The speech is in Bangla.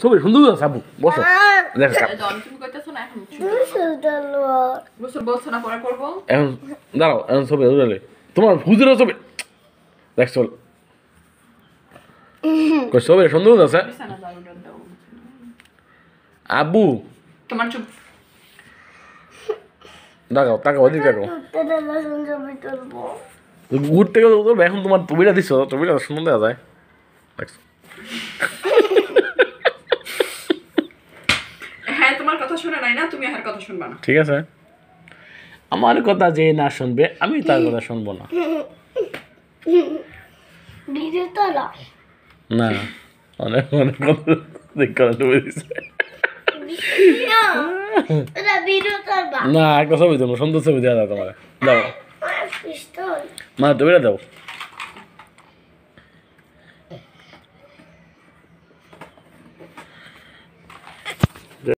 ছবি সুন্দর আছে আবু বসো এখন দাঁড়াও এখন ছবি উড়ালে তোমার হুজুর ছবি দেখছো ছবি আবু তোমার চুপ দেখাও তাকে অধিক দেখাও ঘুরতে গেলে এখন তোমার তুমিটা দিচ্ছ তুমিটা সুন্দর দেখা যায় তোমার কথা শুনে নাই না তুমি আর কথা না ঠিক আছে আমার কথা যে না শুনবে আমি তার কথা শুনবো না না অনেক অনেক কথা না একটা ছবি দেবো সুন্দর ছবি দেওয়া দাও তোমার দাও মা তুমি দাও